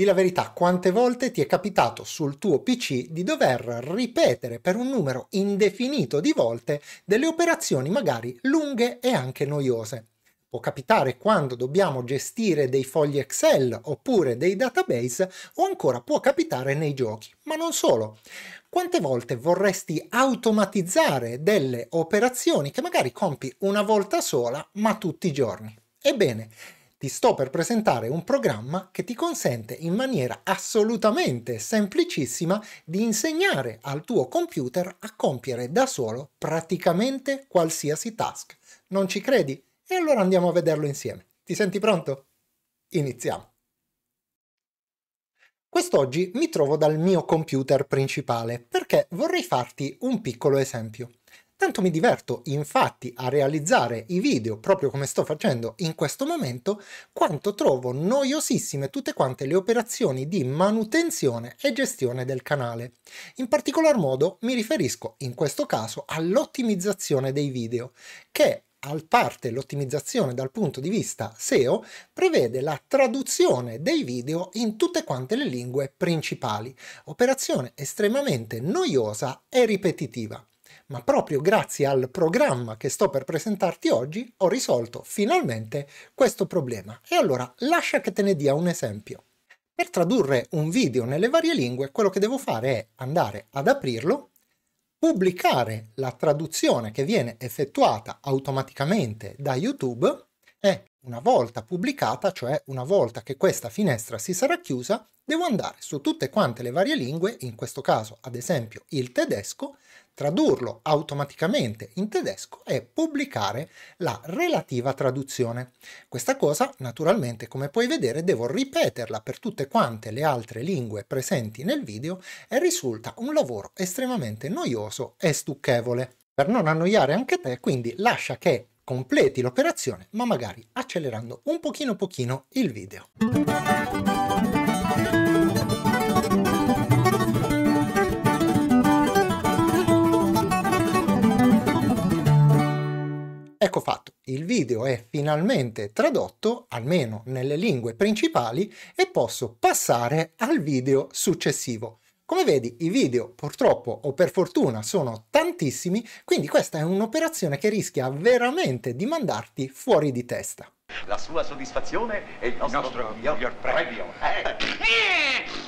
Di la verità, quante volte ti è capitato sul tuo PC di dover ripetere per un numero indefinito di volte delle operazioni magari lunghe e anche noiose? può capitare quando dobbiamo gestire dei fogli Excel oppure dei database o ancora può capitare nei giochi, ma non solo. Quante volte vorresti automatizzare delle operazioni che magari compi una volta sola ma tutti i giorni? Ebbene, ti sto per presentare un programma che ti consente in maniera assolutamente semplicissima di insegnare al tuo computer a compiere da solo praticamente qualsiasi task. Non ci credi? E allora andiamo a vederlo insieme. Ti senti pronto? Iniziamo. Quest'oggi mi trovo dal mio computer principale perché vorrei farti un piccolo esempio tanto mi diverto infatti a realizzare i video proprio come sto facendo in questo momento, quanto trovo noiosissime tutte quante le operazioni di manutenzione e gestione del canale. In particolar modo mi riferisco in questo caso all'ottimizzazione dei video, che al parte l'ottimizzazione dal punto di vista SEO, prevede la traduzione dei video in tutte quante le lingue principali, operazione estremamente noiosa e ripetitiva ma proprio grazie al programma che sto per presentarti oggi ho risolto finalmente questo problema. E allora lascia che te ne dia un esempio. Per tradurre un video nelle varie lingue quello che devo fare è andare ad aprirlo, pubblicare la traduzione che viene effettuata automaticamente da YouTube una volta pubblicata, cioè una volta che questa finestra si sarà chiusa, devo andare su tutte quante le varie lingue, in questo caso ad esempio il tedesco, tradurlo automaticamente in tedesco e pubblicare la relativa traduzione. Questa cosa, naturalmente, come puoi vedere, devo ripeterla per tutte quante le altre lingue presenti nel video e risulta un lavoro estremamente noioso e stucchevole. Per non annoiare anche te, quindi lascia che completi l'operazione, ma magari accelerando un pochino pochino il video. Ecco fatto, il video è finalmente tradotto, almeno nelle lingue principali, e posso passare al video successivo. Come vedi i video purtroppo o per fortuna sono tantissimi, quindi questa è un'operazione che rischia veramente di mandarti fuori di testa. La sua soddisfazione è il nostro, il nostro miglior premio. premio. Eh. eh.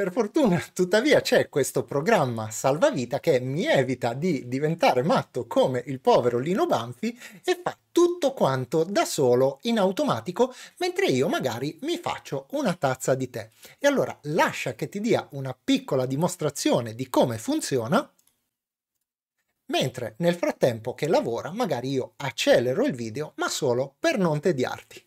Per fortuna, tuttavia, c'è questo programma salvavita che mi evita di diventare matto come il povero Lino Banfi e fa tutto quanto da solo in automatico mentre io magari mi faccio una tazza di tè. E allora lascia che ti dia una piccola dimostrazione di come funziona mentre nel frattempo che lavora magari io accelero il video ma solo per non tediarti.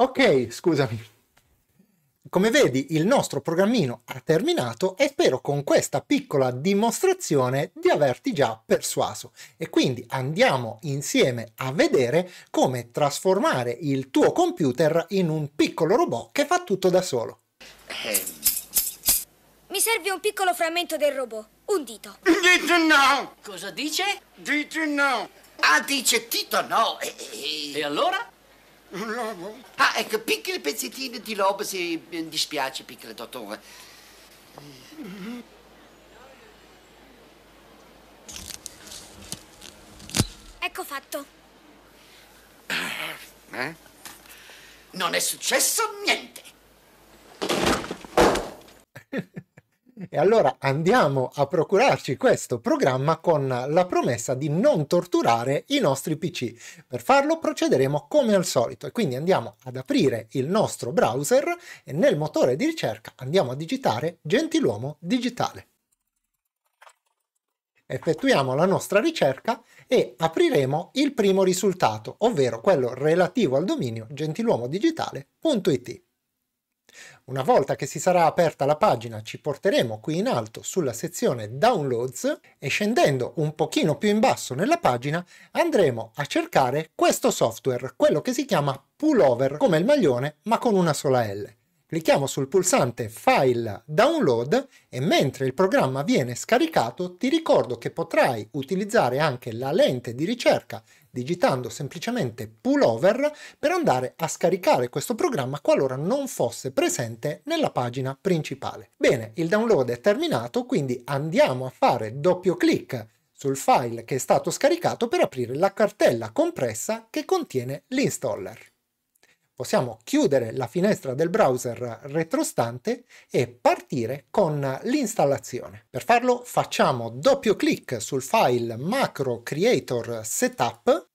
Ok, scusami. Come vedi il nostro programmino ha terminato e spero con questa piccola dimostrazione di averti già persuaso e quindi andiamo insieme a vedere come trasformare il tuo computer in un piccolo robot che fa tutto da solo. Eh. Mi serve un piccolo frammento del robot, un dito. Dito no! Cosa dice? Dito no! Ah, dice Tito no! E, e allora? Un lobo? Ah, ecco, piccoli pezzettini di lobo se mi dispiace, piccolo dottore. Ecco fatto. Eh? eh? Non è successo niente. E allora andiamo a procurarci questo programma con la promessa di non torturare i nostri PC. Per farlo procederemo come al solito e quindi andiamo ad aprire il nostro browser e nel motore di ricerca andiamo a digitare Gentiluomo Digitale. Effettuiamo la nostra ricerca e apriremo il primo risultato, ovvero quello relativo al dominio gentiluomodigitale.it. Una volta che si sarà aperta la pagina ci porteremo qui in alto sulla sezione Downloads e scendendo un pochino più in basso nella pagina andremo a cercare questo software, quello che si chiama Pullover, come il maglione ma con una sola L. Clicchiamo sul pulsante File Download e mentre il programma viene scaricato ti ricordo che potrai utilizzare anche la lente di ricerca digitando semplicemente pullover per andare a scaricare questo programma qualora non fosse presente nella pagina principale. Bene, il download è terminato, quindi andiamo a fare doppio clic sul file che è stato scaricato per aprire la cartella compressa che contiene l'installer possiamo chiudere la finestra del browser retrostante e partire con l'installazione. Per farlo facciamo doppio clic sul file macro creator setup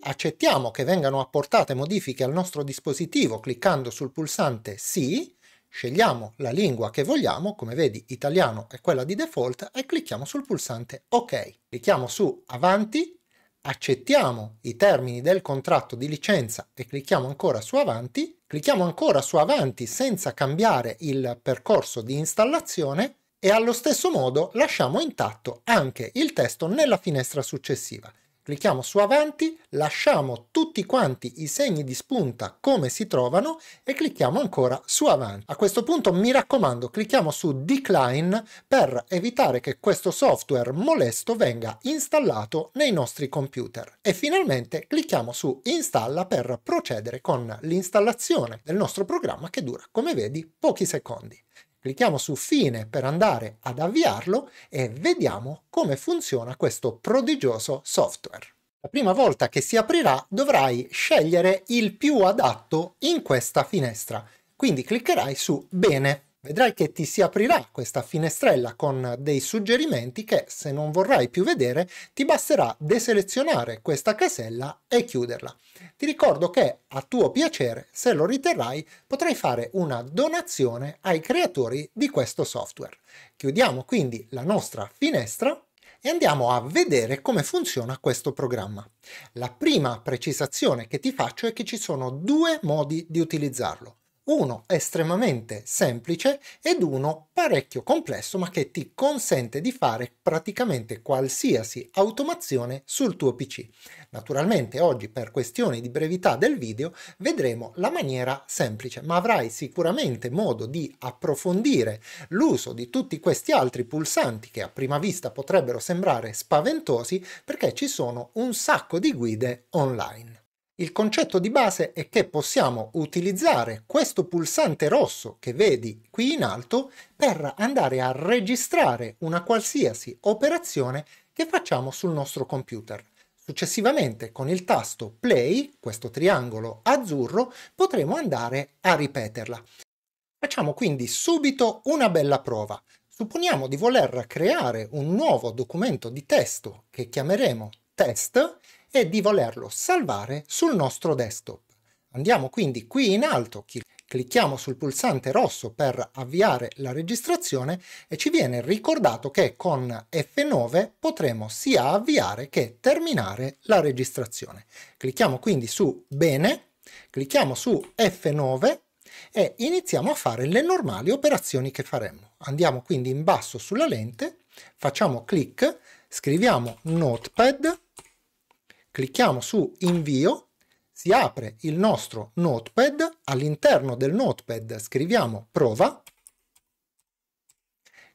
accettiamo che vengano apportate modifiche al nostro dispositivo cliccando sul pulsante sì, scegliamo la lingua che vogliamo, come vedi italiano è quella di default, e clicchiamo sul pulsante ok. Clicchiamo su avanti accettiamo i termini del contratto di licenza e clicchiamo ancora su avanti, clicchiamo ancora su avanti senza cambiare il percorso di installazione e allo stesso modo lasciamo intatto anche il testo nella finestra successiva clicchiamo su avanti, lasciamo tutti quanti i segni di spunta come si trovano e clicchiamo ancora su avanti. A questo punto mi raccomando clicchiamo su decline per evitare che questo software molesto venga installato nei nostri computer. E finalmente clicchiamo su installa per procedere con l'installazione del nostro programma che dura come vedi pochi secondi. Clicchiamo su fine per andare ad avviarlo e vediamo come funziona questo prodigioso software. La prima volta che si aprirà dovrai scegliere il più adatto in questa finestra, quindi cliccherai su bene Vedrai che ti si aprirà questa finestrella con dei suggerimenti che, se non vorrai più vedere, ti basterà deselezionare questa casella e chiuderla. Ti ricordo che, a tuo piacere, se lo riterrai, potrai fare una donazione ai creatori di questo software. Chiudiamo quindi la nostra finestra e andiamo a vedere come funziona questo programma. La prima precisazione che ti faccio è che ci sono due modi di utilizzarlo uno estremamente semplice ed uno parecchio complesso ma che ti consente di fare praticamente qualsiasi automazione sul tuo PC. Naturalmente oggi per questioni di brevità del video vedremo la maniera semplice ma avrai sicuramente modo di approfondire l'uso di tutti questi altri pulsanti che a prima vista potrebbero sembrare spaventosi perché ci sono un sacco di guide online. Il concetto di base è che possiamo utilizzare questo pulsante rosso che vedi qui in alto per andare a registrare una qualsiasi operazione che facciamo sul nostro computer. Successivamente con il tasto play, questo triangolo azzurro, potremo andare a ripeterla. Facciamo quindi subito una bella prova. Supponiamo di voler creare un nuovo documento di testo che chiameremo test e di volerlo salvare sul nostro desktop. Andiamo quindi qui in alto, clicchiamo sul pulsante rosso per avviare la registrazione e ci viene ricordato che con F9 potremo sia avviare che terminare la registrazione. Clicchiamo quindi su Bene, clicchiamo su F9 e iniziamo a fare le normali operazioni che faremo. Andiamo quindi in basso sulla lente, facciamo clic, scriviamo Notepad Clicchiamo su invio, si apre il nostro notepad, all'interno del notepad scriviamo prova,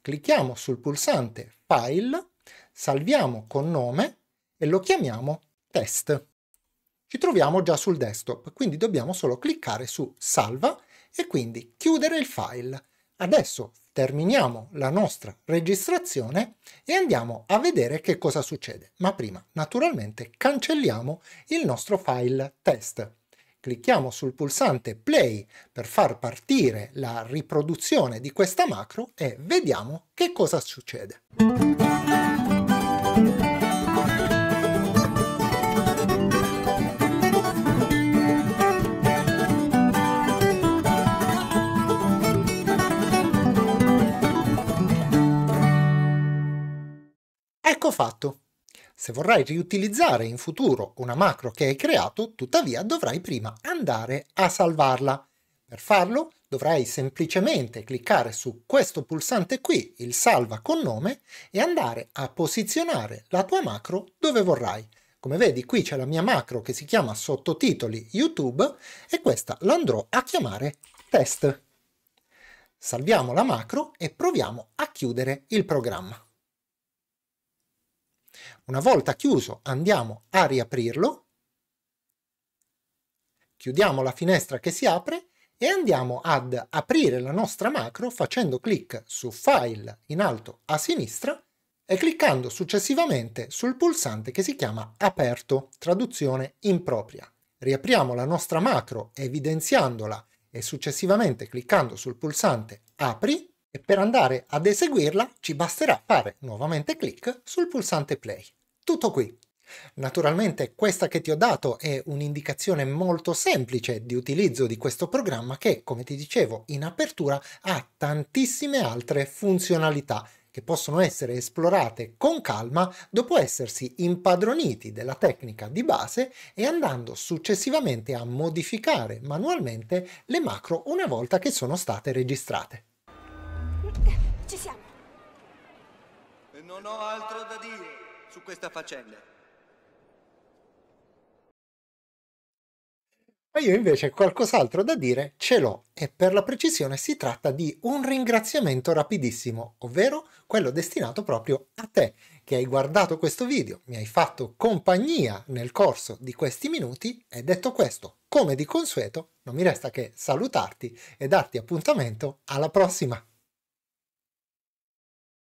clicchiamo sul pulsante file, salviamo con nome e lo chiamiamo test. Ci troviamo già sul desktop, quindi dobbiamo solo cliccare su salva e quindi chiudere il file. Adesso terminiamo la nostra registrazione e andiamo a vedere che cosa succede. Ma prima, naturalmente, cancelliamo il nostro file test. Clicchiamo sul pulsante play per far partire la riproduzione di questa macro e vediamo che cosa succede. Ecco fatto. Se vorrai riutilizzare in futuro una macro che hai creato, tuttavia dovrai prima andare a salvarla. Per farlo dovrai semplicemente cliccare su questo pulsante qui, il salva con nome, e andare a posizionare la tua macro dove vorrai. Come vedi qui c'è la mia macro che si chiama sottotitoli YouTube e questa l'andrò a chiamare test. Salviamo la macro e proviamo a chiudere il programma. Una volta chiuso andiamo a riaprirlo, chiudiamo la finestra che si apre e andiamo ad aprire la nostra macro facendo clic su File in alto a sinistra e cliccando successivamente sul pulsante che si chiama Aperto, traduzione impropria. Riapriamo la nostra macro evidenziandola e successivamente cliccando sul pulsante Apri e per andare ad eseguirla ci basterà fare nuovamente clic sul pulsante play. Tutto qui. Naturalmente questa che ti ho dato è un'indicazione molto semplice di utilizzo di questo programma che, come ti dicevo in apertura, ha tantissime altre funzionalità che possono essere esplorate con calma dopo essersi impadroniti della tecnica di base e andando successivamente a modificare manualmente le macro una volta che sono state registrate. Ci siamo. E non ho altro da dire su questa faccenda. Ma io invece qualcos'altro da dire ce l'ho e per la precisione si tratta di un ringraziamento rapidissimo, ovvero quello destinato proprio a te che hai guardato questo video, mi hai fatto compagnia nel corso di questi minuti e detto questo, come di consueto, non mi resta che salutarti e darti appuntamento alla prossima.